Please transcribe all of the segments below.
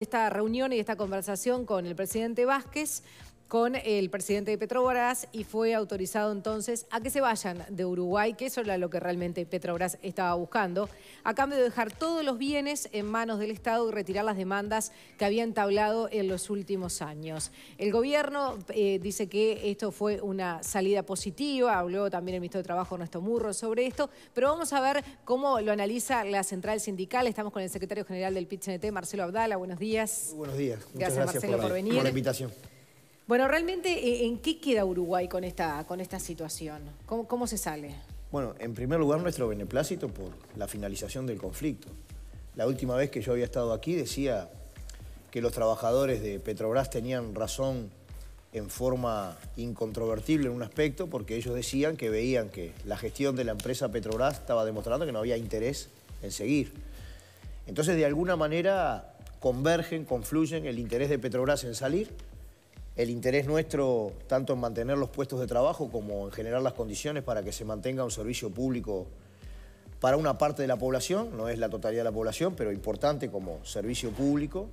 Esta reunión y esta conversación con el presidente Vázquez con el presidente de Petrobras y fue autorizado entonces a que se vayan de Uruguay, que eso era lo que realmente Petrobras estaba buscando, a cambio de dejar todos los bienes en manos del Estado y retirar las demandas que había entablado en los últimos años. El gobierno eh, dice que esto fue una salida positiva, habló también el ministro de Trabajo Ernesto Murro sobre esto, pero vamos a ver cómo lo analiza la central sindical. Estamos con el secretario general del PITCNT, Marcelo Abdala. Buenos días. Buenos días. gracias, Marcelo, por, venir. Por la invitación. Bueno, realmente, eh, ¿en qué queda Uruguay con esta, con esta situación? ¿Cómo, ¿Cómo, se sale? Bueno, en primer lugar, nuestro beneplácito por la finalización del conflicto. La última vez que yo había estado aquí decía que los trabajadores de Petrobras tenían razón en forma incontrovertible en un aspecto, porque ellos decían que veían que la gestión de la empresa Petrobras estaba demostrando que no había interés en seguir. Entonces, de alguna manera, convergen, confluyen el interés de Petrobras en salir el interés nuestro, tanto en mantener los puestos de trabajo como en generar las condiciones para que se mantenga un servicio público para una parte de la población, no es la totalidad de la población, pero importante como servicio público,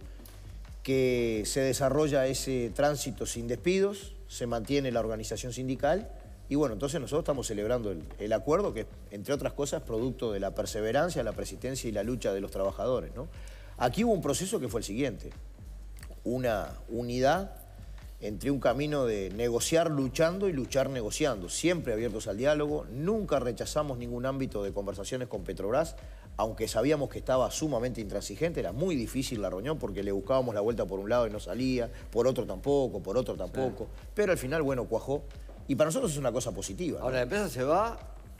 que se desarrolla ese tránsito sin despidos, se mantiene la organización sindical y bueno, entonces nosotros estamos celebrando el, acuerdo que, entre otras cosas, producto de la perseverancia, la persistencia y la lucha de los trabajadores. ¿no? Aquí hubo un proceso que fue el siguiente, una unidad entre un camino de negociar luchando y luchar negociando, siempre abiertos al diálogo, nunca rechazamos ningún ámbito de conversaciones con Petrobras, aunque sabíamos que estaba sumamente intransigente, era muy difícil la reunión porque le buscábamos la vuelta por un lado y no salía, por otro tampoco, por otro tampoco, pero al final, bueno, cuajó. Y para nosotros es una cosa positiva. Ahora, la empresa se va,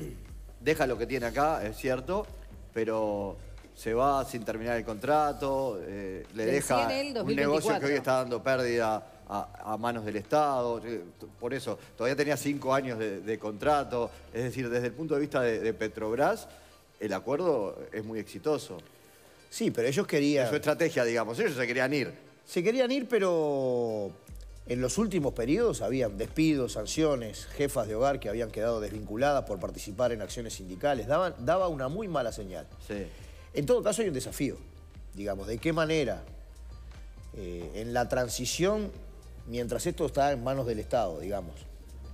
deja lo que tiene acá, es cierto, pero se va sin terminar el contrato, eh, le deja el un negocio que hoy está dando pérdida a, manos del Estado. Eh, por eso, todavía tenía cinco años de, contrato. Es decir, desde el punto de vista de, Petrobras, el acuerdo es muy exitoso. Sí, pero ellos querían... su estrategia, digamos. Ellos se querían ir. Se querían ir, pero en los últimos periodos habían despidos, sanciones, jefas de hogar que habían quedado desvinculadas por participar en acciones sindicales. Daban, daba una muy mala señal. Sí. En todo caso hay un desafío, digamos, de qué manera eh, en la transición mientras esto está en manos del Estado, digamos,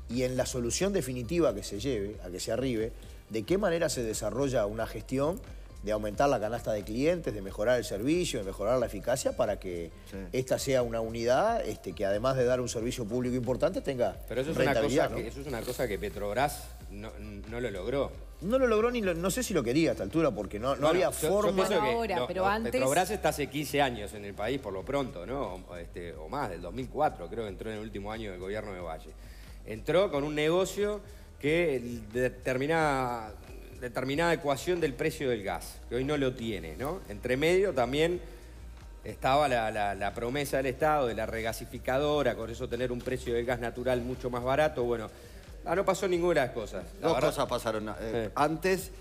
y en la solución definitiva que se lleve, a que se arribe, de qué manera se desarrolla una gestión de aumentar la canasta de clientes, de mejorar el servicio, de mejorar la eficacia para que esta sea una unidad este, que además de dar un servicio público importante tenga Pero eso es, una cosa, que, eso es una cosa que Petrobras no lo logró no lo logró ni no sé si lo quería a esta altura porque no, no había forma. Yo que, ahora, pero antes... Petrobras está hace 15 años en el país por lo pronto, ¿no? o este, más, del 2004 creo que entró en el último año del gobierno de Valle. Entró con un negocio que determinaba determinada ecuación del precio del gas, que hoy no lo tiene, ¿no? Entre medio también estaba la, la, promesa del Estado de la regasificadora, con eso tener un precio del gas natural mucho más barato. Bueno, Ah, no pasó ninguna de las cosas. Dos cosas pasaron. Eh, antes,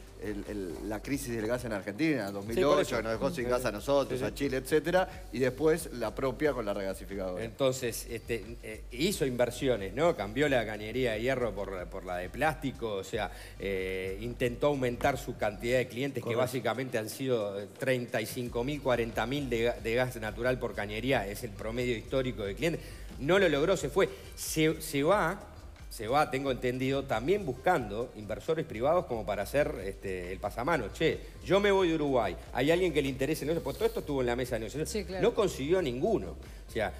la crisis del gas en Argentina, 2008, que nos dejó sin gas a nosotros, a Chile, etc. Y después la propia con la regasificadora. Entonces, este, eh, hizo inversiones, ¿no? Cambió la cañería de hierro por, la de plástico, o sea, eh, intentó aumentar su cantidad de clientes, que básicamente han sido 35.000, 40.000 de, de gas natural por cañería, es el promedio histórico de clientes. No lo logró, se fue. Se, se va se va, tengo entendido, también buscando inversores privados como para hacer este, el pasamano. Che, yo me voy de Uruguay, hay alguien que le interese sé. pues todo esto estuvo en la mesa de negocios. No consiguió a ninguno. O sea,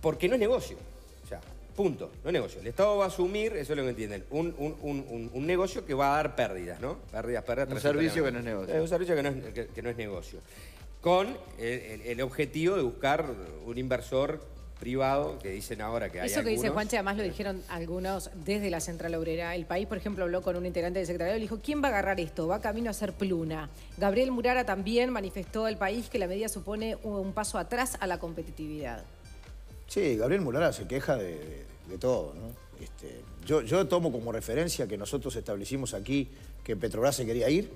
porque no es negocio. O sea, punto, no es negocio. El Estado va a asumir, eso es lo que entienden, un, negocio que va a dar pérdidas, ¿no? Pérdidas, pérdidas. Un servicio que no es negocio. Eh, un servicio que no es, negocio. Con el objetivo de buscar un inversor privado que dicen ahora que hay Eso que dice Juanche, además lo dijeron algunos desde la central obrera. El país, por ejemplo, habló con un integrante del secretario y le dijo, ¿quién va a agarrar esto? Va camino a ser pluna. Gabriel Murara también manifestó al país que la medida supone un paso atrás a la competitividad. Sí, Gabriel Murara se queja de, todo, ¿no? Este, yo, yo tomo como referencia que nosotros establecimos aquí que Petrobras se quería ir,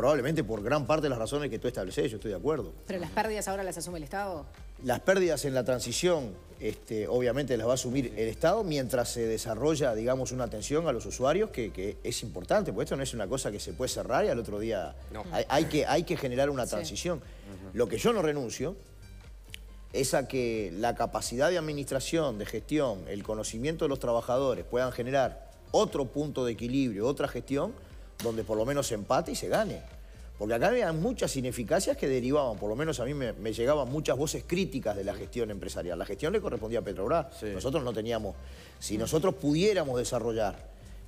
probablemente por gran parte de las razones que tú estableces, yo estoy de acuerdo. ¿Pero las pérdidas ahora las asume el Estado? Las pérdidas en la transición, este, obviamente las va a asumir el Estado mientras se desarrolla, digamos, una atención a los usuarios que, es importante, porque esto no es una cosa que se puede cerrar y al otro día hay, que, hay que generar una transición. Lo que yo no renuncio es a que la capacidad de administración, de gestión, el conocimiento de los trabajadores puedan generar otro punto de equilibrio, otra gestión, donde por lo menos se empate y se gane. Porque acá había muchas ineficacias que derivaban, por lo menos a mí me, llegaban muchas voces críticas de la gestión empresarial. La gestión le correspondía a Petrobras, nosotros no teníamos. Si nosotros pudiéramos desarrollar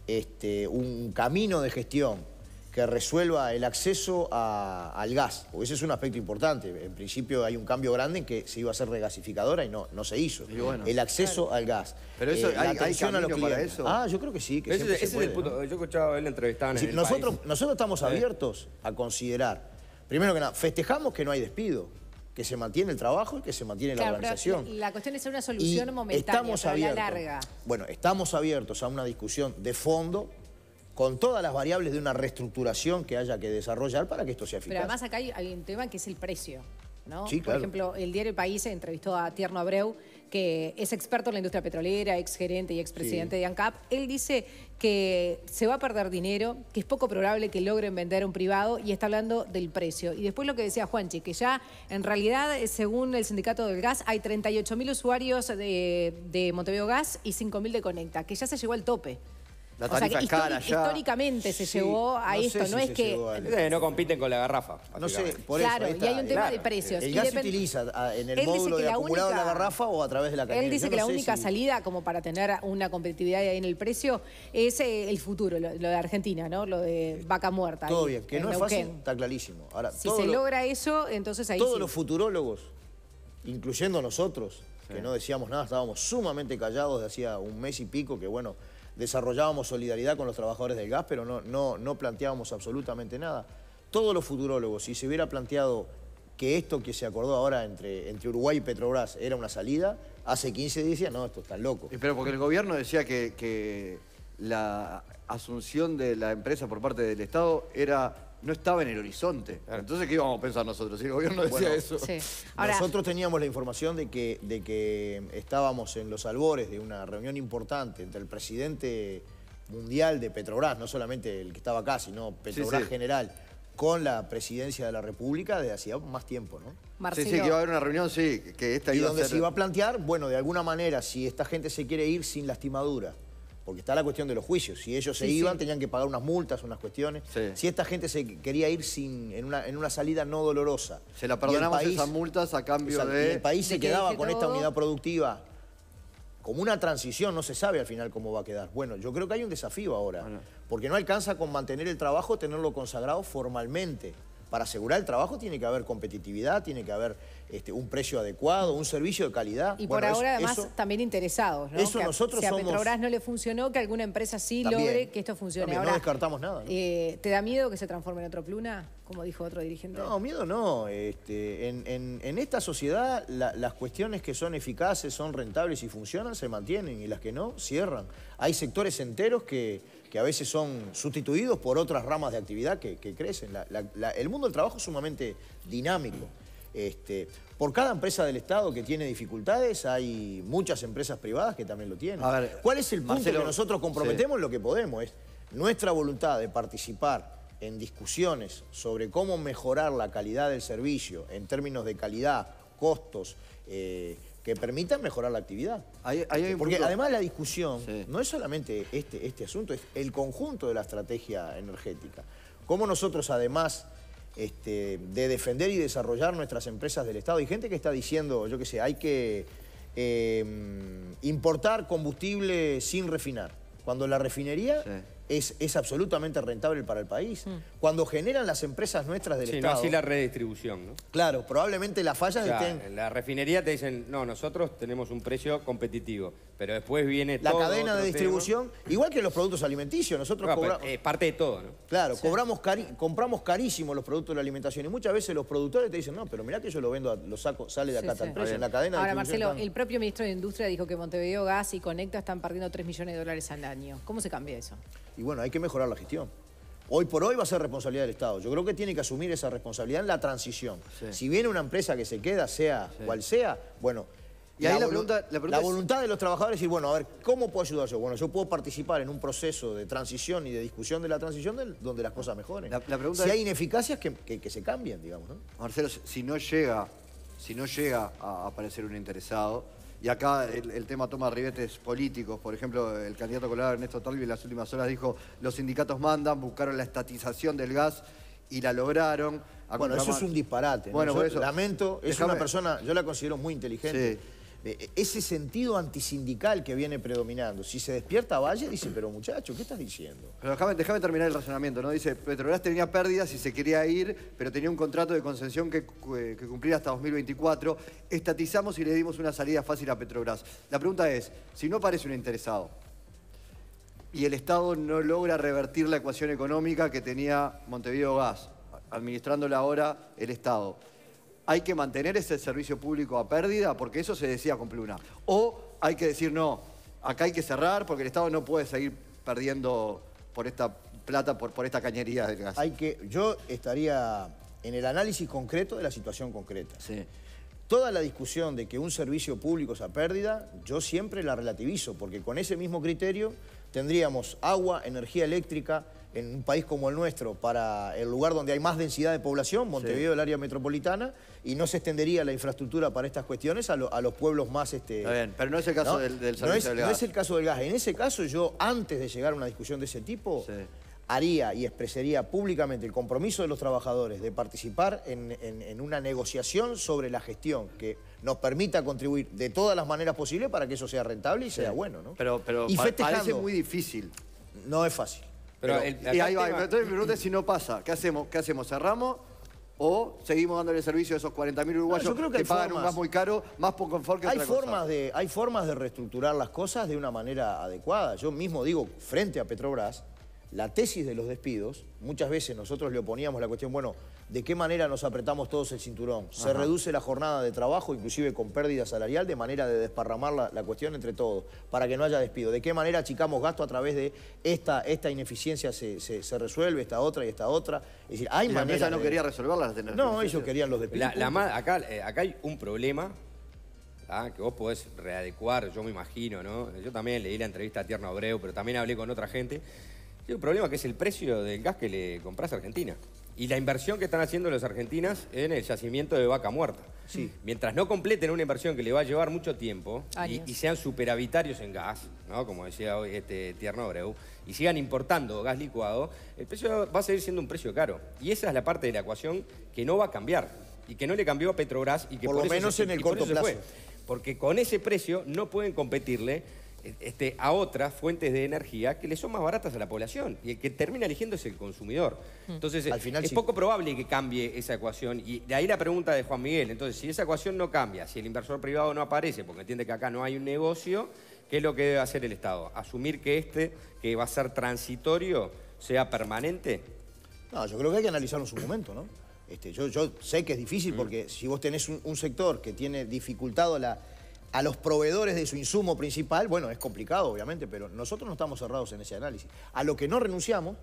este, un camino de gestión que resuelva el acceso al gas, porque ese es un aspecto importante. En principio hay un cambio grande en que se iba a hacer regasificadora y no, no se hizo. el acceso al gas. Pero eso, eh, hay, la a eso. Ah, yo creo que sí. es el punto. Yo escuchaba, él entrevistando nosotros, nosotros estamos abiertos a considerar, primero que nada, festejamos que no hay despido que se mantiene el trabajo y que se mantiene la organización. La cuestión es una solución momentánea, estamos la larga. Bueno, estamos abiertos a una discusión de fondo con todas las variables de una reestructuración que haya que desarrollar para que esto sea eficaz. Pero además acá hay, un tema que es el precio. ¿no? Por ejemplo, el diario El País entrevistó a Tierno Abreu, que es experto en la industria petrolera, exgerente y expresidente presidente de ANCAP. Él dice que se va a perder dinero, que es poco probable que logren vender a un privado y está hablando del precio. Y después lo que decía Juanchi, que ya en realidad, eh, según el sindicato del gas, hay 38.000 usuarios de, de Montevideo Gas y 5.000 de Conecta, que ya se llegó al tope. La Históricamente se llevó a esto, no es que... Eh, no compiten con la garrafa. No sé, por claro, Claro, y hay un tema de precios. El gas se utiliza ah, en el módulo de acumulado de la garrafa o a través de la Él dice que la única salida como para tener una competitividad ahí en el precio es eh, el futuro, lo, de Argentina, ¿no? Lo de vaca muerta. Todo bien, que no es fácil, está clarísimo. si se logra eso, entonces ahí Todos los futurólogos, incluyendo nosotros, que no decíamos nada, estábamos sumamente callados de hacía un mes y pico, que bueno desarrollábamos solidaridad con los trabajadores del gas, pero no, no, no planteábamos absolutamente nada. Todos los futurólogos, si se hubiera planteado que esto que se acordó ahora entre, entre Uruguay y Petrobras era una salida, hace 15 días no, esto está loco. Pero porque el gobierno decía que la asunción de la empresa por parte del Estado era no estaba en el horizonte. Entonces, ¿qué íbamos a pensar nosotros? Si el gobierno decía eso. Sí. nosotros teníamos la información de que, de que estábamos en los albores de una reunión importante entre el presidente mundial de Petrobras, no solamente el que estaba acá, sino Petrobras General, con la presidencia de la República desde hacía más tiempo, ¿no? Sí, sí, que iba a haber una reunión, sí, que esta y iba donde a ser... se iba a plantear, bueno, de alguna manera, si esta gente se quiere ir sin lastimadura, porque está la cuestión de los juicios. Si ellos se iban, tenían que pagar unas multas, unas cuestiones. Si esta gente se quería ir sin, en, una, salida no dolorosa. Se la perdonamos esas multas a cambio de... el país se quedaba con esta unidad productiva como una transición, no se sabe al final cómo va a quedar. Bueno, yo creo que hay un desafío ahora, porque no alcanza con mantener el trabajo, tenerlo consagrado formalmente para asegurar el trabajo tiene que haber competitividad, tiene que haber este, un precio adecuado, un servicio de calidad. Y por ahora, además, también interesados, ¿no? Eso nosotros si a no le funcionó, que alguna empresa sí logre que esto funcione. ahora, no descartamos nada. Eh, ¿Te da miedo que se transforme en otro pluna, como dijo otro dirigente? No, miedo no. Este, en, esta sociedad las cuestiones que son eficaces, son rentables y funcionan, se mantienen, y las que no, cierran. Hay sectores enteros que que a veces son sustituidos por otras ramas de actividad que, crecen. el mundo del trabajo es sumamente dinámico. Este, por cada empresa del Estado que tiene dificultades, hay muchas empresas privadas que también lo tienen. ¿Cuál es el punto Pero que nosotros comprometemos? Lo que podemos es nuestra voluntad de participar en discusiones sobre cómo mejorar la calidad del servicio en términos de calidad, costos, eh, que permitan mejorar la actividad. Porque además la discusión no es solamente este, este asunto, es el conjunto de la estrategia energética. Cómo nosotros además este, de defender y desarrollar nuestras empresas del Estado, hay gente que está diciendo, yo qué sé, hay que eh, importar combustible sin refinar, cuando la refinería es, absolutamente rentable para el país. Mm. Cuando generan las empresas nuestras del Estado... Sí, no así la redistribución, ¿no? Claro, probablemente la falla. o En la refinería te dicen, no, nosotros tenemos un precio competitivo, pero después viene La cadena de distribución, igual que los productos alimenticios, nosotros cobramos... parte de todo, ¿no? Claro, cobramos compramos carísimos los productos de la alimentación y muchas veces los productores te dicen, no, pero mirá que yo lo vendo, lo saco, sale de acá la cadena Ahora, Marcelo, el propio ministro de Industria dijo que Montevideo Gas y Conecta están perdiendo 3 millones de dólares al año. ¿Cómo se cambia eso? Y bueno, hay que mejorar la gestión. Hoy por hoy va a ser responsabilidad del Estado. Yo creo que tiene que asumir esa responsabilidad en la transición. Si viene una empresa que se queda, sea cual sea, bueno... Y ahí la, pregunta, la, voluntad de los trabajadores es decir, bueno, a ver, ¿cómo puedo ayudar yo? Bueno, yo puedo participar en un proceso de transición y de discusión de la transición donde las cosas mejoren. La, pregunta si hay ineficacias, que, que, se cambien, digamos. ¿no? Marcelo, si no llega, si no llega a aparecer un interesado, y acá el, tema toma ribetes políticos. Por ejemplo, el candidato colorado Ernesto Talvi en las últimas horas dijo, los sindicatos mandan, buscaron la estatización del gas y la lograron. Bueno, eso es un disparate. Bueno, Lamento, es una persona, yo la considero muy inteligente. Sí eh, eh, ese sentido antisindical que viene predominando. Si se despierta Valle, dice, pero muchacho, ¿qué estás diciendo? déjame, terminar el razonamiento, ¿no? Dice, Petrobras tenía pérdidas y se quería ir, pero tenía un contrato de concesión que, eh, que cumplir hasta 2024. Estatizamos y le dimos una salida fácil a Petrobras. La pregunta es, si no parece un interesado y el Estado no logra revertir la ecuación económica que tenía Montevideo Gas, administrándola ahora el Estado, hay que mantener ese servicio público a pérdida, porque eso se decía con Pluna. O hay que decir, no, acá hay que cerrar porque el Estado no puede seguir perdiendo por esta plata, por, por esta cañería del gas. Hay que, yo estaría en el análisis concreto de la situación concreta. Toda la discusión de que un servicio público es a pérdida, yo siempre la relativizo, porque con ese mismo criterio tendríamos agua, energía eléctrica, en un país como el nuestro, para el lugar donde hay más densidad de población, Montevideo, el área metropolitana, y no se extendería la infraestructura para estas cuestiones a, los pueblos más... Este, pero no es el caso Del, gas. No es el caso del gas. En ese caso yo, antes de llegar a una discusión de ese tipo, haría y expresaría públicamente el compromiso de los trabajadores de participar en, una negociación sobre la gestión que nos permita contribuir de todas las maneras posibles para que eso sea rentable y sea bueno. ¿no? Pero, pero parece muy difícil. No es fácil. Pero, el, y ahí va, si no pasa. ¿Qué hacemos? ¿Qué hacemos? ¿Cerramos? ¿O seguimos dándole servicio a esos 40.000 uruguayos que, pagan un gas muy caro, más por confort que hay formas De, hay formas de reestructurar las cosas de una manera adecuada. Yo mismo digo, frente a Petrobras, la tesis de los despidos, muchas veces nosotros le oponíamos la cuestión, bueno, ¿de qué manera nos apretamos todos el cinturón? Se reduce la jornada de trabajo, inclusive con pérdida salarial, de manera de desparramar la, cuestión entre todos, para que no haya despido. ¿De qué manera achicamos gasto a través de esta, esta ineficiencia se, resuelve, esta otra y esta otra? Es decir, hay maneras... no quería resolverlas. De no, ellos querían los despidos. Eh, acá, hay un problema ¿ah? que vos podés readecuar, yo me imagino, ¿no? Yo también leí la entrevista a Tierno Abreu, pero también hablé con otra gente. El un problema que es el precio del gas que le compras a Argentina. Y la inversión que están haciendo los argentinas en el yacimiento de vaca muerta. Sí. Mientras no completen una inversión que le va a llevar mucho tiempo y, sean superavitarios en gas, ¿no? como decía hoy este Tierno Abreu, y sigan importando gas licuado, el precio va a seguir siendo un precio caro. Y esa es la parte de la ecuación que no va a cambiar y que no le cambió a Petrobras y que por, lo menos en el corto plazo. Porque con ese precio no pueden competirle este, a otras fuentes de energía que le son más baratas a la población. Y el que termina eligiendo es el consumidor. Mm. Entonces, es poco probable que cambie esa ecuación. Y de ahí la pregunta de Juan Miguel. Entonces, si esa ecuación no cambia, si el inversor privado no aparece, porque entiende que acá no hay un negocio, ¿qué es lo que debe hacer el Estado? ¿Asumir que este, que va a ser transitorio, sea permanente? No, yo creo que hay que analizarlo en su momento, ¿no? Este, yo, sé que es difícil mm. porque si vos tenés un, un sector que tiene dificultado la, a los proveedores de su insumo principal, bueno, es complicado obviamente, pero nosotros no estamos cerrados en ese análisis. A lo que no renunciamos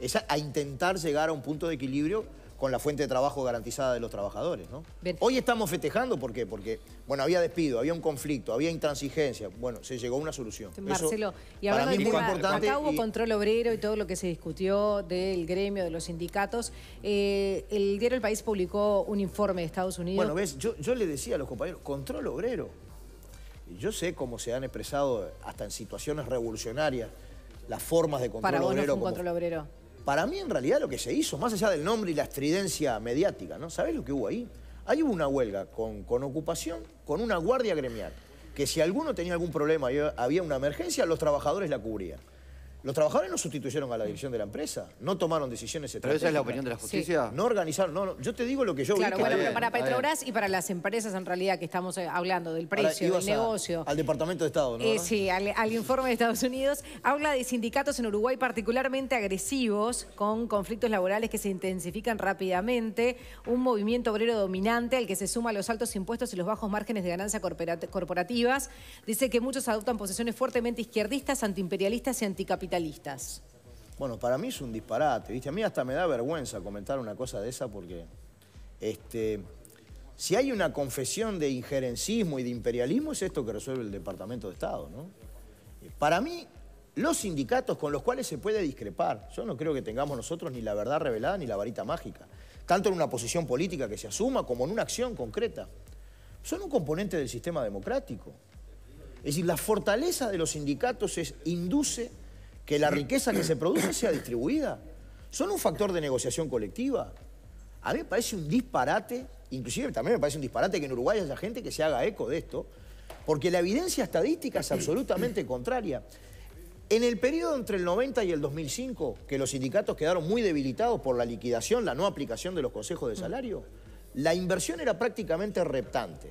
es a, intentar llegar a un punto de equilibrio con la fuente de trabajo garantizada de los trabajadores. Hoy estamos festejando, ¿por qué? Porque, bueno, había despido, había un conflicto, había intransigencia, bueno, se llegó a una solución. Este, Marcelo, y ahora de importante acá hubo control obrero y todo lo que se discutió del gremio, de los sindicatos, eh, el diario El País publicó un informe de Estados Unidos. Bueno, ves, yo, yo le decía a los compañeros, control obrero. Yo sé cómo se han expresado, hasta en situaciones revolucionarias, las formas de control Para obrero. control obrero. Para mí, en realidad, lo que se hizo, más allá del nombre y la estridencia mediática, ¿no? ¿Sabés lo que hubo ahí? Ahí hubo una huelga con, con ocupación, con una guardia gremial, que si alguno tenía algún problema y había una emergencia, los trabajadores la cubrían. Los trabajadores no sustituyeron a la dirección de la empresa, no tomaron decisiones estratégicas. ¿Pero esa es la opinión de la justicia? No organizaron, yo te digo lo que yo veo. Claro, bueno, para Petrobras y para las empresas en realidad que estamos eh, hablando del precio, del negocio. al Departamento de Estado, ¿no? Eh, sí, al, informe de Estados Unidos. Habla de sindicatos en Uruguay particularmente agresivos, con conflictos laborales que se intensifican rápidamente, un movimiento obrero dominante al que se suma los altos impuestos y los bajos márgenes de ganancia corporativas. Dice que muchos adoptan posiciones fuertemente izquierdistas, antiimperialistas y anticapitalistas bueno, para mí es un disparate, ¿viste? A mí hasta me da vergüenza comentar una cosa de esa porque este, si hay una confesión de injerencismo y de imperialismo es esto que resuelve el Departamento de Estado, ¿no? Para mí, los sindicatos con los cuales se puede discrepar, yo no creo que tengamos nosotros ni la verdad revelada ni la varita mágica, tanto en una posición política que se asuma como en una acción concreta, son un componente del sistema democrático. Es decir, la fortaleza de los sindicatos es induce que la riqueza que se produce sea distribuida. Son un factor de negociación colectiva. A mí me parece un disparate, inclusive también me parece un disparate que en Uruguay haya gente que se haga eco de esto, porque la evidencia estadística es absolutamente contraria. En el periodo entre el 90 y el 2005, que los sindicatos quedaron muy debilitados por la liquidación, la no aplicación de los consejos de salario, la inversión era prácticamente reptante.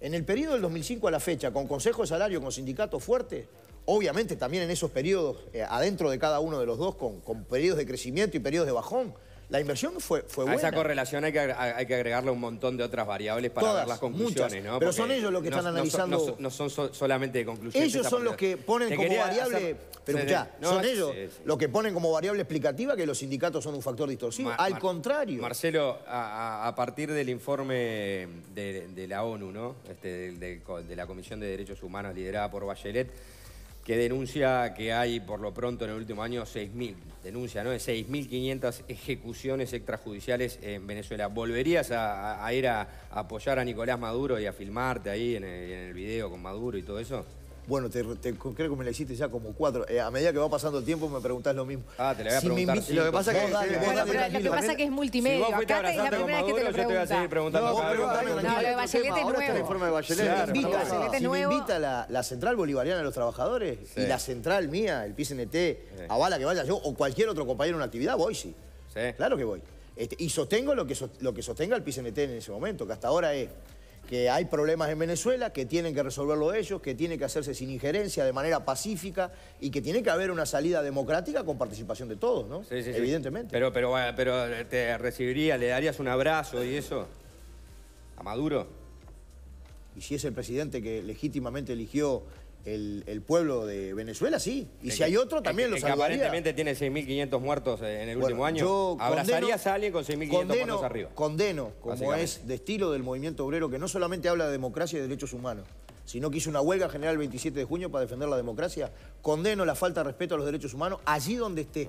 En el periodo del 2005 a la fecha, con consejos de salario, con sindicatos fuertes, obviamente también en esos periodos, eh, adentro de cada uno de los dos, con, periodos de crecimiento y periodos de bajón. La inversión fue, fue buena. A esa correlación hay que, hay que agregarle un montón de otras variables para dar las conclusiones, ¿no? Pero son ellos los que están analizando. No son, solamente conclusiones. Ellos son los que ponen como variable. Pero son ellos los que ponen como variable explicativa que los sindicatos son un factor distorsivo. Al contrario. Marcelo, a, partir del informe de, la ONU, ¿no? Este, de, de la Comisión de Derechos Humanos liderada por Bachelet que denuncia que hay por lo pronto en el último año 6.000, denuncia, ¿no? De 6.500 ejecuciones extrajudiciales en Venezuela. ¿Volverías a, ir a apoyar a Nicolás Maduro y a filmarte ahí en el video con Maduro y todo eso? Bueno, te, creo que me la hiciste ya como cuatro. Eh, a medida que va pasando el tiempo me preguntás lo mismo. Ah, te la voy a preguntar. lo que pasa es que es multimedia. Si Acá es la primera que te lo Yo te voy a seguir preguntando. No, No, no, de Bachelet es nuevo. Si me invita, la, Central Bolivariana de los Trabajadores y la Central mía, el PCNT, a bala que vaya yo o cualquier otro compañero en una actividad, voy sí. sí. Claro que voy. Este, y sostengo lo que, lo que sostenga el PCNT en ese momento, que hasta ahora es que hay problemas en Venezuela, que tienen que resolverlo ellos, que tiene que hacerse sin injerencia, de manera pacífica, y que tiene que haber una salida democrática con participación de todos, ¿no? Sí, sí, Evidentemente. Pero, pero, pero eh, te recibiría, le darías un abrazo y eso a Maduro. Y si es el presidente que legítimamente eligió el, pueblo de Venezuela, sí. Y si hay otro, también los lo Y aparentemente tiene 6.500 muertos eh, en el último año. Yo ¿Abrazarías a alguien con 6.500 muertos arriba? Condeno, como es de estilo del movimiento obrero, que no solamente habla de democracia y derechos humanos, sino que hizo una huelga general el 27 de junio para defender la democracia. Condeno la falta de respeto a los derechos humanos allí donde esté.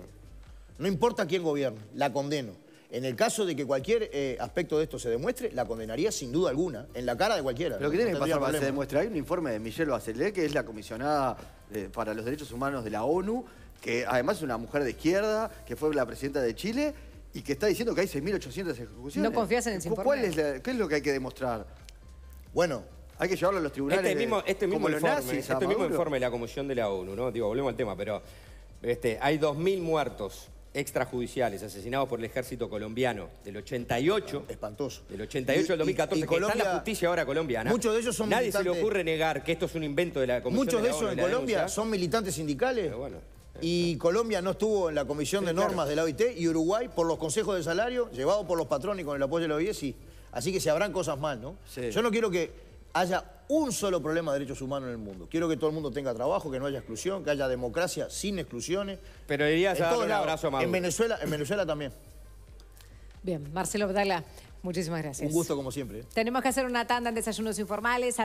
No importa quién gobierne, la condeno. En el caso de que cualquier eh, aspecto de esto se demuestre, la condenaría sin duda alguna, en la cara de cualquiera. Lo que tiene que pasar para que se demuestre, hay un informe de Michelle Bachelet, que es la comisionada eh, para los derechos humanos de la ONU, que además es una mujer de izquierda, que fue la presidenta de Chile, y que está diciendo que hay 6.800 ejecuciones. No confías en ese informe. ¿Qué es lo que hay que demostrar? Bueno, hay que llevarlo a los tribunales. Este mismo, informe, este mismo este informe de la Comisión de la ONU, ¿no? Digo, volvemos al tema, pero este, hay 2.000 muertos extrajudiciales asesinados por el ejército colombiano del 88. Ah, espantoso. Del 88 al 2014. está la justicia ahora colombiana. Muchos de ellos son Nadie se le ocurre negar que esto es un invento de la Comisión Muchos de, esos ellos en Colombia son militantes sindicales. y Colombia no estuvo en la Comisión de Normas de la OIT y Uruguay, por los consejos de salario, llevado por los patrones con el apoyo de la OIT, Así que se habrán cosas mal, ¿no? Yo no quiero que haya un solo problema de derechos humanos en el mundo. Quiero que todo el mundo tenga trabajo, que no haya exclusión, que haya democracia sin exclusiones. Pero diría a un abrazo En Venezuela, en Venezuela también. Bien, Marcelo Abdala, muchísimas gracias. Un gusto como siempre. ¿eh? Tenemos que hacer una tanda en desayunos informales.